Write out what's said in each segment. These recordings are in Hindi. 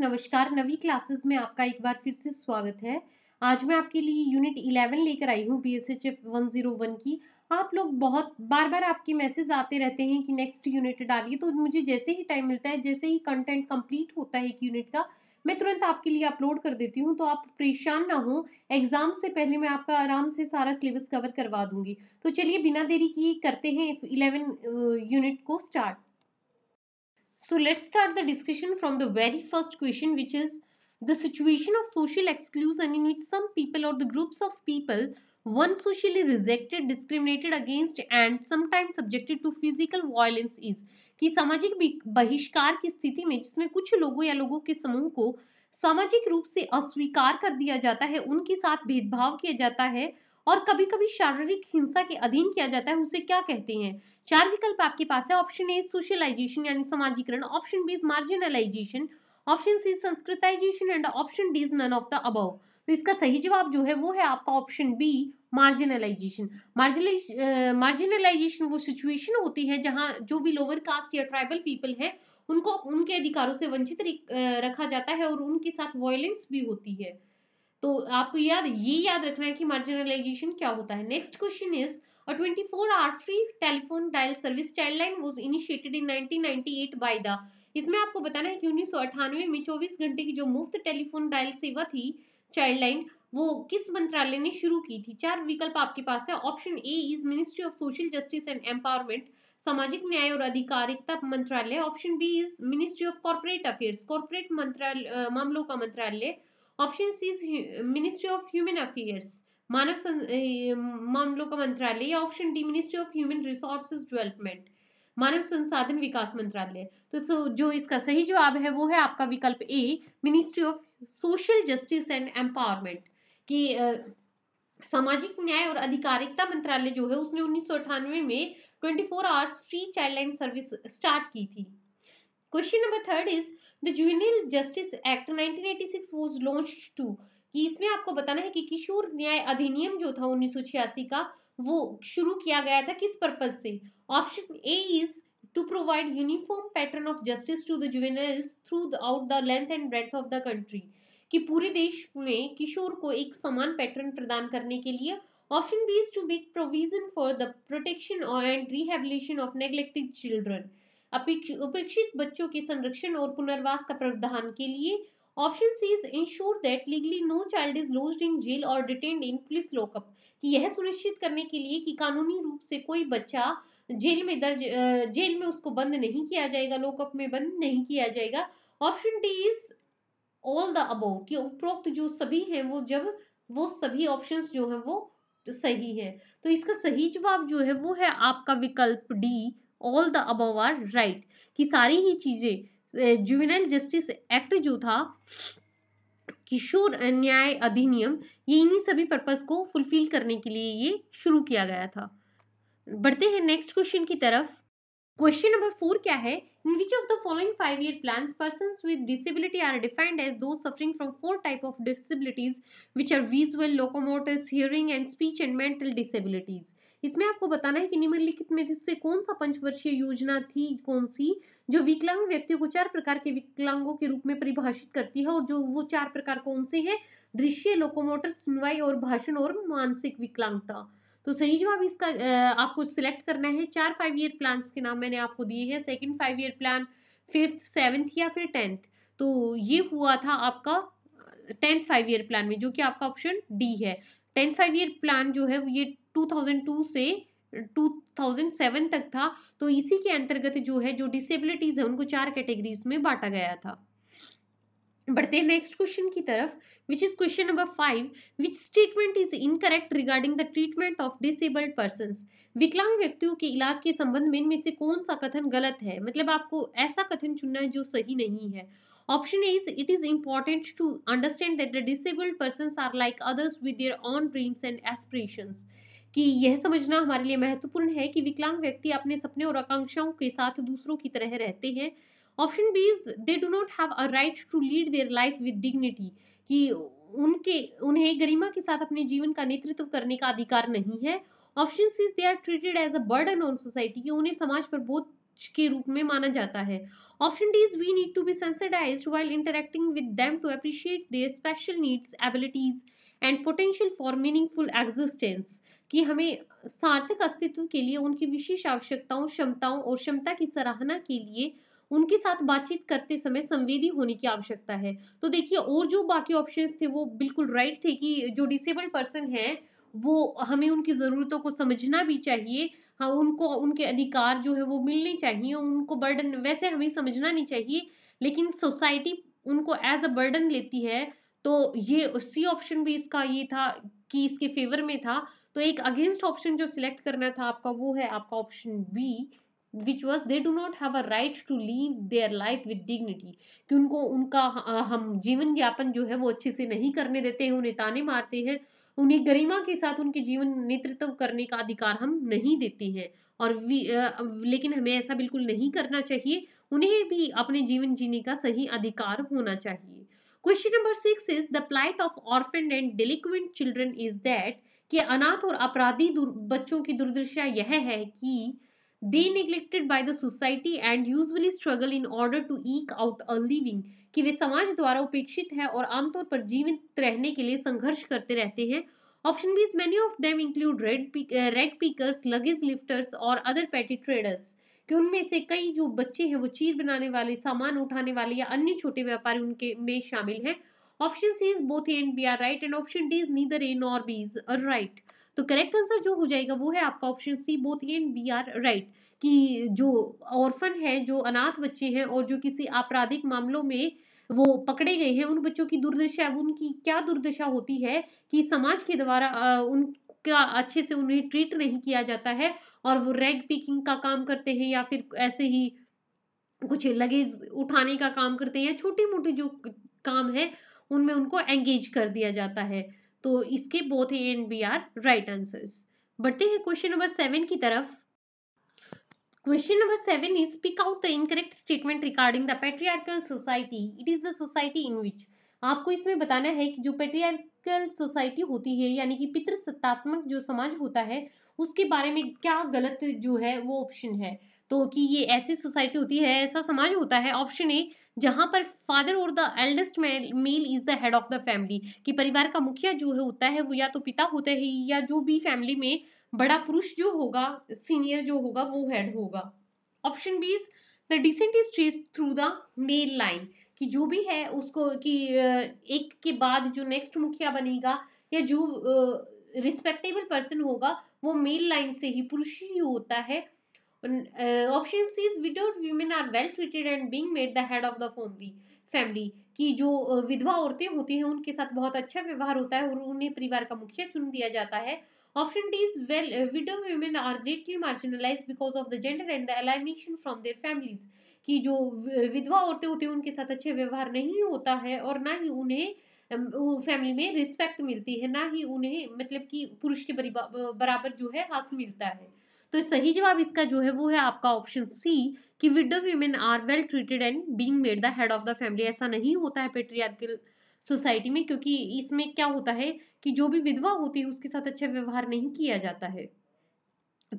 नमस्कार नवी क्लासेस में आपका एक बार फिर से स्वागत है आज मैं आपके लिए यूनिट 11 लेकर आई हूँ B S H F one zero one की आप लोग बहुत बार बार आपके मैसेज आते रहते हैं कि नेक्स्ट यूनिट डालिए तो मुझे जैसे ही टाइम मिलता है जैसे ही कंटेंट कंप्लीट होता है एक यूनिट का मैं तुरंत आपके लिए अपलोड कर देती हूँ तो आप परेशान ना हो एग्जाम से पहले मैं आपका आराम से सारा सिलेबस कवर करवा दूंगी तो चलिए बिना देरी किए करते हैं इलेवन यूनिट uh, को start So let's start the discussion from the very first question which is the situation of social exclusion in which some people or the groups of people one socially rejected discriminated against and sometimes subjected to physical violence is ki samajik bahishkar ki sthiti mein jisme kuch logo ya logo ke samuh ko samajik roop se aswikar kar diya jata hai unke sath bhedbhav kiya jata hai और कभी कभी शारीरिक हिंसा के अधीन किया जाता है उसे क्या कहते हैं चार विकल्प आपके पास है ऑप्शन ए सोशलाइजेशन यानी समाजीकरण option B marginalization option C sanskritization and option D is none of the above तो इसका सही जवाब जो है वो है आपका ऑप्शन बी मार्जिनलाइजेशन मार्जिनलाइजेशन वो सिचुएशन होती है जहाँ जो भी लोअर कास्ट या ट्राइबल पीपल है उनको उनके अधिकारों से वंचित रखा जाता है और उनके साथ वायलेंस भी होती है तो आपको याद ये याद रखना है कि मार्जिनलाइजेशन क्या होता है next question is a 24 hour free telephone dial service childline was initiated in 1998 by the इसमें आपको बताना है कि 1998 में 24 घंटे की जो मुफ्त टेलीफोन डायल सेवा थी चाइल्ड लाइन वो किस मंत्रालय ने शुरू की थी चार विकल्प आपके पास है option A is ministry of social justice and empowerment सामाजिक न्याय और अधिकारिकता मंत्रालय option B is ministry of corporate affairs corporate मंत्रालय मामलों का मंत्रालय option C ministry of human affairs मानव मामलों का मंत्रालय या option D ministry of human resources development मानव संसाधन विकास मंत्रालय तो सो जो इसका सही जवाब है वो है आपका विकल्प A ministry of social justice and empowerment कि सामाजिक न्याय और अधिकारिकता मंत्रालय जो है उसने उन्नीस में 24 hours free child line service start की थी question number third is the juvenile justice act 1986 was launched to कि इसमें आपको बताना है कि किशोर न्याय अधिनियम जो था 1986 का वो शुरू किया गया था किस पर्पस से option A is to provide uniform pattern of justice to the juveniles throughout the length and breadth of the country कि पूरे देश में किशोर को एक समान पैटर्न प्रदान करने के लिए option B is to make provision for the protection and rehabilitation of neglected children उपेक्षित बच्चों के संरक्षण और पुनर्वास का प्रावधान के लिए option C is ensure that legally no child is lodged in jail और डिटेंड इन पुलिस लॉकअप कि यह सुनिश्चित करने के लिए कि कानूनी रूप से कोई बच्चा जेल में दर्ज जेल में उसको बंद नहीं किया जाएगा लॉकअप में बंद नहीं किया जाएगा option D is all the above कि उपरोक्त जो सभी हैं वो जब वो सभी ऑप्शंस जो हैं वो सही है तो इसका सही जवाब जो है वो है आपका विकल्प D all the above are right कि सारी ही चीजें जुवेनाइल जस्टिस एक्ट जो था किशोर न्याय अधिनियम ये इन्हीं सभी पर्पज को फुलफिल करने के लिए ये शुरू किया गया था बढ़ते हैं नेक्स्ट क्वेश्चन की तरफ क्वेश्चन नंबर फोर क्या है in which of the following five year plan person with disability are defined as those suffering from four type of disabilities which are visual locomotive hearing and speech and mental disabilities इसमें आपको बताना है कि निम्नलिखित में से कौन सा पंचवर्षीय योजना थी कौन सी जो विकलांग व्यक्तियों को चार प्रकार के विकलांगों के रूप में परिभाषित करती है और जो वो चार प्रकार कौन से हैं दृश्य लोकोमोटर सुनवाई और भाषण और मानसिक विकलांगता तो सही जवाब इसका आपको सिलेक्ट करना है चार फाइव ईयर प्लान के नाम मैंने आपको दिए हैं second five year plan fifth seventh या फिर टेंथ तो ये हुआ था आपका टेंथ फाइव ईयर प्लान में जो कि आपका ऑप्शन डी है टेंथ फाइव ईयर प्लान जो है वो ये 2002 से 2007 uh, तक था तो इसी के अंतर्गत जो है जो डिसेबिलिटीज है उनको चार कैटेगरीज में बांटा गया था बढ़ते हैं नेक्स्ट क्वेश्चन की तरफ which is question number five which statement is incorrect regarding the treatment of disabled person विकलांग व्यक्तियों के इलाज के संबंध में इनमें से कौन सा कथन गलत है मतलब आपको ऐसा कथन चुनना है जो सही नहीं है option A is it is important to understand that the disabled person are like others with their own dreams and aspirations कि यह समझना हमारे लिए महत्वपूर्ण है कि विकलांग व्यक्ति अपने सपने और आकांक्षाओं के साथ दूसरों की तरह रहते हैं option B is they do not have a right to lead their life with dignity कि उनके उन्हें गरिमा के साथ अपने जीवन का नेतृत्व करने का अधिकार नहीं है option C they are treated as a burden on society कि उन्हें समाज पर बहुत के रूप में माना जाता है option D is we need to be sensitized while interacting with them to appreciate their special needs abilities and potential for meaningful existence कि हमें सार्थक अस्तित्व के लिए उनकी विशेष आवश्यकताओं क्षमताओं और क्षमता की सराहना के लिए उनके साथ बातचीत करते समय संवेदी होने की आवश्यकता है तो देखिए और जो बाकी ऑप्शंस थे वो बिल्कुल राइट थे कि जो डिसेबल पर्सन है वो हमें उनकी ज़रूरतों को समझना भी चाहिए हाँ उनको उनके अधिकार जो है वो मिलने चाहिए उनको बर्डन वैसे हमें समझना नहीं चाहिए लेकिन सोसाइटी उनको एज अ बर्डन लेती है तो ये सी ऑप्शन भी इसका ये था कि इसके फेवर में था तो एक अगेंस्ट ऑप्शन जो सिलेक्ट करना था आपका वो है आपका option B which was they do not have a right to live their life with dignity कि उनको उनका हम जीवन यापन जो है वो अच्छे से नहीं करने देते हैं उन्हें ताने मारते हैं उन्हें गरिमा के साथ उनके जीवन नेतृत्व करने का अधिकार हम नहीं देते हैं और आ, लेकिन हमें ऐसा बिल्कुल नहीं करना चाहिए उन्हें भी अपने जीवन जीने का सही अधिकार होना चाहिए question number six is the plight of orphaned and delinquent children is that कि अनाथ और अपराधी बच्चों की दुर्दशा यह है कि they neglected by the society and usually struggle in order to eke out a living कि वे समाज द्वारा उपेक्षित है और आमतौर पर जीवित रहने के लिए संघर्ष करते रहते हैं option B is many of them include red red picker luggage lifters और अदर पेटी ट्रेडर्स कि उनमें से कई जो बच्चे हैं वो चीर बनाने वाले सामान उठाने वाले या अन्य छोटे व्यापारी उनके में शामिल हैं option C is both and B are right and option D is neither A nor B is right तो करेक्ट आंसर जो हो जाएगा वो है आपका option C both and B are right कि जो ऑर्फन है जो अनाथ बच्चे हैं और जो किसी आपराधिक मामलों में वो पकड़े गए हैं उन बच्चों की दुर्दशा उनकी क्या दुर्दशा होती है कि समाज के द्वारा उन का अच्छे से उन्हें ट्रीट नहीं किया जाता है और वो रैग पिकिंग का काम करते हैं या फिर ऐसे ही कुछ लगेज उठाने का काम करते हैं या छोटी मोटी जो काम है उनमें उनको एंगेज कर दिया जाता है तो इसके both A and B are right answers बढ़ते हैं क्वेश्चन नंबर सेवन की तरफ question number seven is pick out the incorrect statement regarding the patriarchal society it is the society in which आपको इसमें बताना है कि जो पेट्रियार्क पेट्रियार्कल सोसाइटी होती है यानी कि पितृसत्तात्मक जो समाज होता है उसके बारे में क्या गलत जो है वो ऑप्शन है तो कि ये ऐसी सोसाइटी होती है ऐसा समाज होता है ऑप्शन ए जहां पर फादर और the eldest male is the head of the family कि परिवार का मुखिया जो है होता है वो या तो पिता होते हैं या जो भी फैमिली में बड़ा पुरुष जो होगा सीनियर जो होगा वो हेड होगा option B the descent is trace through the male line कि जो भी है उसको कि एक के बाद जो नेक्स्ट मुखिया बनेगा या जो रिस्पेक्टेबल पर्सन होगा वो मेल लाइन से ही पुरुष ही होता है option C is widowed women are well treated and being made the head of the family family कि जो विधवा औरतें होती हैं उनके साथ बहुत अच्छा व्यवहार होता है और उन्हें परिवार का मुखिया चुन दिया जाता है Often these well, uh, widow women are greatly marginalized because of the gender and the alienation from their families. कि जो uh, विधवा औरतें होती हैं उनके साथ अच्छे व्यवहार नहीं होता है और ना ही उन्हें फैमिली um, में रिस्पेक्ट मिलती है ना ही उन्हें मतलब कि पुरुष के बराबर जो है हक मिलता है तो सही जवाब इसका जो है वो है आपका ऑप्शन सी कि widow women are well treated and being made the head of the family ऐसा नहीं होता है पेट्रियार्कल सोसाइटी में क्योंकि इसमें क्या होता है कि जो भी विधवा होती है उसके साथ अच्छा व्यवहार नहीं किया जाता है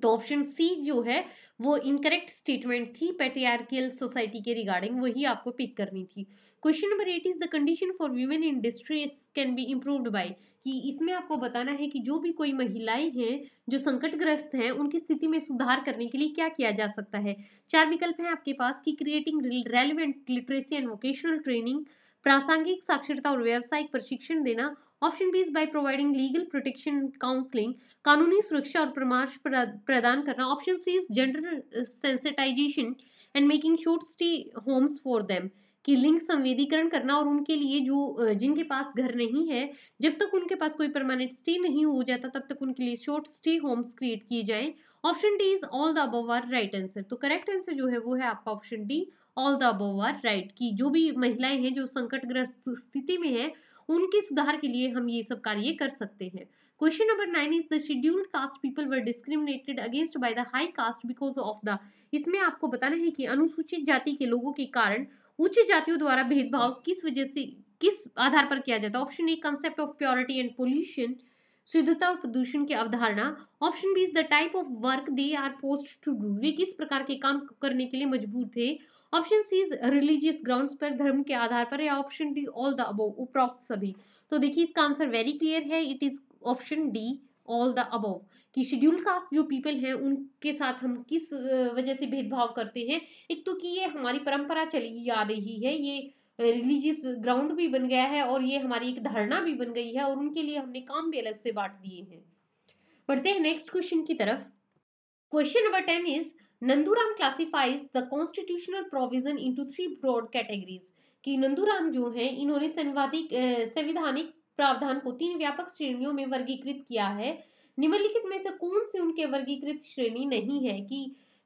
तो ऑप्शन सी जो है वो इनकरेक्ट स्टेटमेंट थी पेट्रियार्कियल सोसाइटी के रिगार्डिंग वही आपको पिक करनी थी question number eight is the condition for women distress can be improved by कि इसमें आपको बताना है कि जो भी कोई महिलाएं हैं जो संकटग्रस्त हैं उनकी स्थिति में सुधार करने के लिए क्या किया जा सकता है चार विकल्प हैं आपके पास कि creating relevant literacy and vocational training प्रासंगिक साक्षरता और व्यावसायिक प्रशिक्षण देना option B by providing legal protection counselling कानूनी सुरक्षा और परामर्श प्रदान करना option C is gender sensitisation and making short stay homes for them कि लिंग संवेदीकरण करना और उनके लिए जो uh, जिनके पास घर नहीं है जब तक उनके पास कोई परमानेंट स्टे नहीं हो जाता तब तक उनके लिए शॉर्ट स्टे होम्स क्रिएट किए जाएं option D is all the above are right answer तो करेक्ट आंसर जो है वो है आपका option D all the above are right कि जो भी महिलाएं हैं जो संकटग्रस्त स्थिति में है उनके सुधार के लिए हम ये सब कार्य कर सकते हैं question number nine is the scheduled caste people were discriminated against by the high caste because of the इसमें आपको बताना है कि अनुसूचित जाति के लोगों के कारण उच्च जातियों द्वारा भेदभाव किस वजह से किस आधार पर किया जाता है option A concept of purity and pollution शुद्धता प्रदूषण की अवधारणा option B is the type of work they are forced to do वे किस प्रकार के काम करने के लिए मजबूर थे option C is religious grounds पर धर्म के आधार पर या option D all the above उपरोक्त सभी तो देखिए इसका आंसर वेरी क्लियर है it is option D all the above कि शेड्यूल कास्ट जो पीपल हैं उनके साथ हम किस वजह से भेदभाव करते हैं एक तो कि ये हमारी परंपरा चली आ रही है ये रिलीजियस ग्राउंड भी बन गया है और ये हमारी एक धारणा भी बन गई है और उनके लिए हमने काम भी अलग से बांट दिए हैं बढ़ते हैं नेक्स्ट क्वेश्चन की तरफ question number ten is Nanduram classifies the constitutional provision into three broad categories कि नंदूराम जो है इन्होंने संवादिक संविधानिक प्रावधान को तीन व्यापक श्रेणियों में वर्गीकृत किया है निम्नलिखित में से कौन से उनके वर्गीकृत श्रेणी नहीं है कि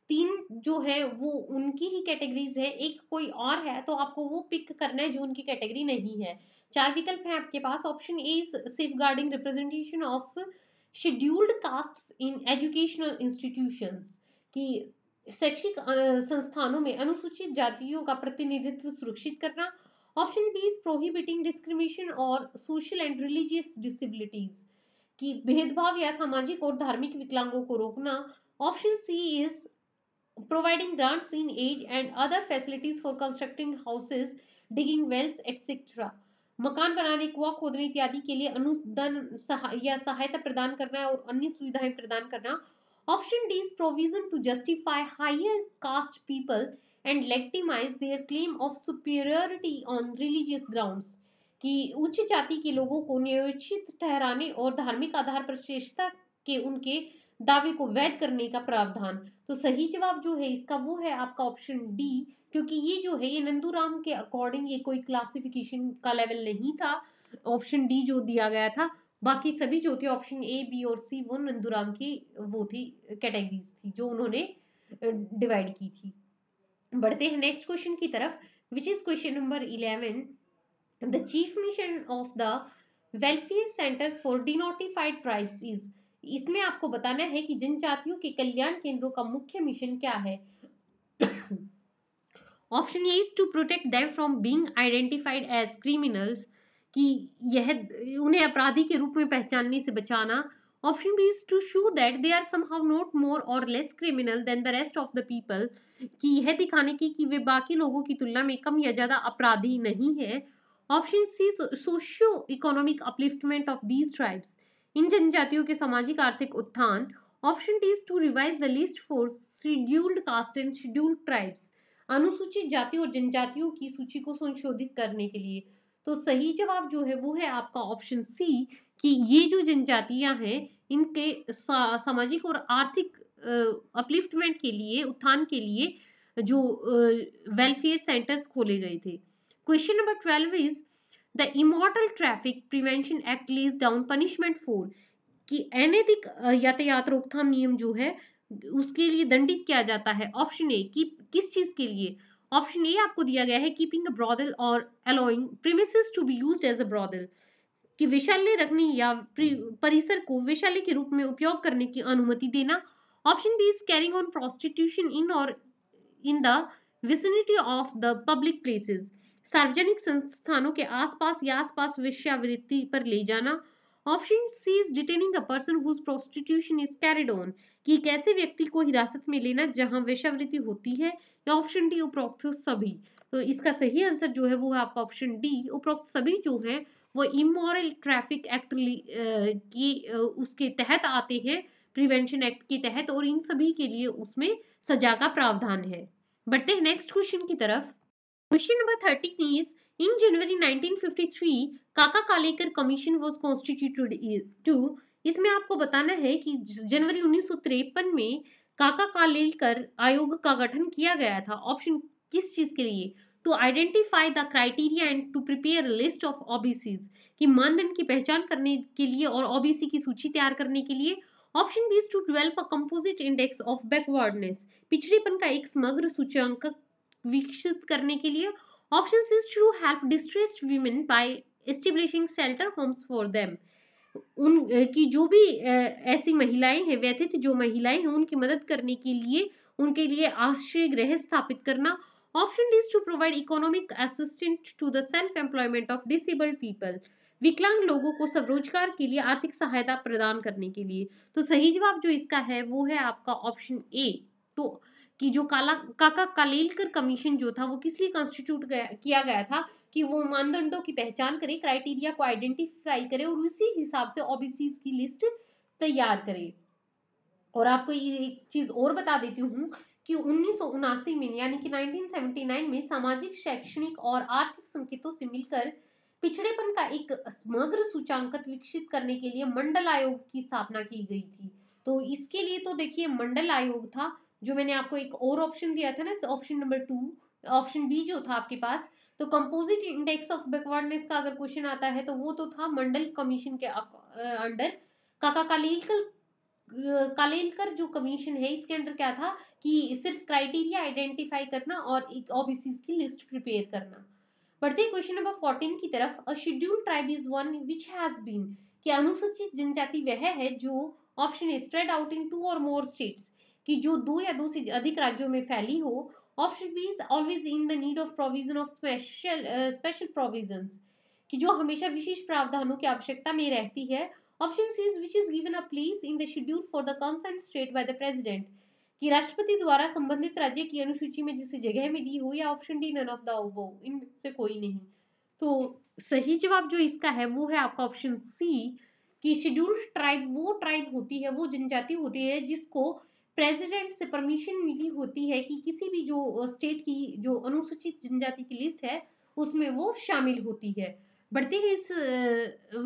तीन जो है वो उनकी ही कैटेगरीज है एक कोई और है तो आपको वो पिक करना है जो उनकी कैटेगरी नहीं है चार विकल्प है आपके पास option A is safeguarding representation of scheduled caste in educational institution की शैक्षिक संस्थानों में अनुसूचित जातियों का प्रतिनिधित्व सुरक्षित करना option B is prohibiting discrimination और सोशल एंड रिलीजियस डिसेबिलिटीज की भेदभाव या सामाजिक और धार्मिक विकलांगों को रोकना option C is providing grants in aid and other facilities for constructing houses, digging wells, etc. मकान बनाने कुआ खोदने इत्यादि के लिए अनुदान या सहायता प्रदान करना और अन्य सुविधाएं प्रदान करना option D is provision to justify higher caste people and legitimise their claim of superiority on religious grounds कि उच्च जाति के लोगों को नियोजित ठहराने और धार्मिक आधार पर श्रेष्ठता के उनके दावे को वैध करने का प्रावधान तो सही जवाब जो है इसका वो है आपका ऑप्शन डी क्योंकि ये जो है ये नंदूराम के अकॉर्डिंग ये कोई क्लासिफिकेशन का लेवल नहीं था ऑप्शन डी जो दिया गया था बाकी सभी जो थे ऑप्शन ए बी और सी वो नंदूराम की वो थी कैटेगरीज थी जो उन्होंने डिवाइड की थी बढ़ते हैं नेक्स्ट क्वेश्चन की तरफ which is question number eleven the chief mission of the welfare centres for denotified tribes is इसमें आपको बताना है कि जनजातियों के कल्याण केंद्रों का मुख्य मिशन क्या है option A is to protect them from being identified as criminals कि यह उन्हें अपराधी के रूप में पहचानने से बचाना option B is to show that they are somehow not more और less criminal than the rest of the people कि यह दिखाने की कि वे बाकी लोगों की तुलना में कम या ज्यादा अपराधी नहीं है option C socio economic upliftment of these tribes इन जनजातियों के सामाजिक आर्थिक उत्थान option D is to revise the list for scheduled caste and scheduled tribes अनुसूचित जाति और जनजातियों की सूची को संशोधित करने के लिए तो सही जवाब जो है वो है आपका ऑप्शन सी कि ये जो जनजातियां हैं इनके सा, सामाजिक और आर्थिक अपलिफ्टमेंट के लिए उत्थान के लिए जो वेलफेयर सेंटर्स खोले गए थे question number twelve is The Immortal Traffic Prevention Act lays down punishment for कि अनैतिक यातायात रोकथाम नियम जो है उसके लिए दंडित किया जाता है ऑप्शन ए कि किस चीज के लिए ऑप्शन ए आपको दिया गया है कीपिंग अ ब्रॉडल और allowing premises to be used as a brothel कि विशाल्य रखने या परिसर को विशाल्य के रूप में उपयोग करने की अनुमति देना option B is carrying on prostitution in और in the vicinity of the public places सार्वजनिक संस्थानों के आसपास या आसपास वेश्यावृत्ति पर ले जाना option C is detaining a person whose prostitution is carried on कि कैसे व्यक्ति को हिरासत में लेना जहां वेश्यावृत्ति होती है या ऑप्शन डी उपरोक्त सभी तो इसका सही आंसर जो है वो है आपका ऑप्शन डी उपरोक्त सभी जो है वो इमोरल ट्रैफिक एक्ट की उसके तहत आते हैं प्रिवेंशन एक्ट के तहत और इन सभी के लिए उसमें सजा का प्रावधान है बढ़ते हैं नेक्स्ट क्वेश्चन की तरफ Question number 13 is In January 1953, Kaka Kalelkar commission was constituted to इसमें आपको बताना है कि जनवरी उन्नीस में काका कालेकर आयोग का गठन किया गया था ऑप्शन किस चीज के लिए to identify the criteria and to prepare list of OBC की मानदंड की पहचान करने के लिए और ओबीसी की सूची तैयार करने के लिए option B to develop a composite index of backwardness पिछड़ेपन का एक समग्र सूचांक विकसित करने के लिए option is to help distressed women by establishing shelter homes for them उन की जो भी ऐसी महिलाएं हैं व्यथित जो महिलाएं हैं उनकी मदद करने के लिए उनके लिए आश्रय गृह स्थापित करना option is to provide economic assistant to the self employment of disabled people विकलांग लोगों को स्वरोजगार के लिए आर्थिक सहायता प्रदान करने के लिए तो सही जवाब जो इसका है वो है आपका ऑप्शन ए तो कि जो काला काका कालेलकर कमीशन जो था वो किस लिए कॉन्स्टिट्यूट किया गया था कि वो मानदंडों की पहचान करे क्राइटेरिया को आइडेंटिफाई करे और उसी हिसाब से ओबीसी की लिस्ट तैयार करे और आपको ये एक चीज और बता देती हूँ कि उन्नीस में यानी कि 1979 में सामाजिक शैक्षणिक और आर्थिक संकेतों से मिलकर पिछड़ेपन का एक समग्र सूचांकत विकसित करने के लिए मंडल आयोग की स्थापना की गई थी तो इसके लिए तो देखिए मंडल आयोग था जो मैंने आपको एक और ऑप्शन दिया था ना option number two option B जो था आपके पास तो कंपोजिट इंडेक्स ऑफ बैकवर्डनेस का अगर क्वेश्चन आता है तो वो तो था मंडल कमीशन के अंडर काका कालेलकर कालीलकर जो कमीशन है इसके अंडर क्या था कि सिर्फ क्राइटेरिया आइडेंटिफाई करना और एक ओबीसीज की लिस्ट प्रिपेयर करना बढ़ते क्वेश्चन नंबर 14 की तरफ a schedule tribe is one which has been कि अनुसूचित जनजाति वह है जो option A spread out in two और मोर स्टेट्स कि जो दो या दो से अधिक राज्यों में फैली हो option B is always in the need of provision of special special provision कि जो हमेशा विशेष प्रावधानों की आवश्यकता में रहती है option C is which is given a place in the schedule for the concern state by the president कि राष्ट्रपति द्वारा संबंधित राज्य की अनुसूची में जिसे जगह मिली हो या option D none of the वो से कोई नहीं तो सही जवाब जो इसका है वो है आपका ऑप्शन सी कि शेड्यूल्ड ट्राइब वो ट्राइब होती है वो जनजाति होती है जिसको प्रेसिडेंट से परमिशन मिली होती है कि किसी भी जो स्टेट की जो अनुसूचित जनजाति की लिस्ट है उसमें वो शामिल होती है बढ़ते हैं इस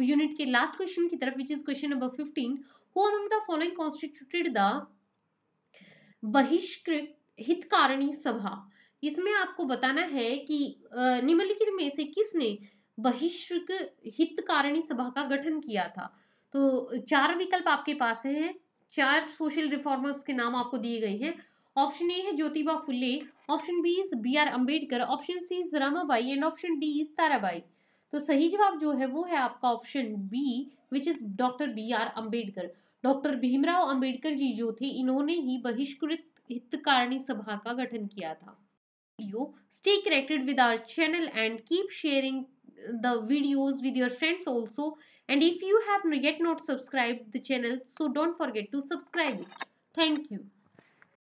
यूनिट के लास्ट क्वेश्चन की तरफ which is question number fifteen who among the following constituted the Bahishkrit Hitakarini सभा इसमें आपको बताना है कि निम्नलिखित में से किसने बहिष्कृत हितकारिणी सभा का गठन किया था तो चार विकल्प आपके पास हैं चार सोशल रिफॉर्मर्स के नाम आपको दिए गए हैं ऑप्शन ए है Jyotiba Phule option B is B R Ambedkar option C is Ramabai and option D is Tarabai तो सही जवाब जो है वो है आपका option B which is doctor B R Ambedkar doctor Bhimrao Ambedkar ji जो थे इन्होंने ही बहिष्कृत हितकारिणी सभा का गठन किया था video stay connected with our channel and keep sharing the videos with your friends also And if you have yet not subscribed the channel, so don't forget to subscribe it. Thank you.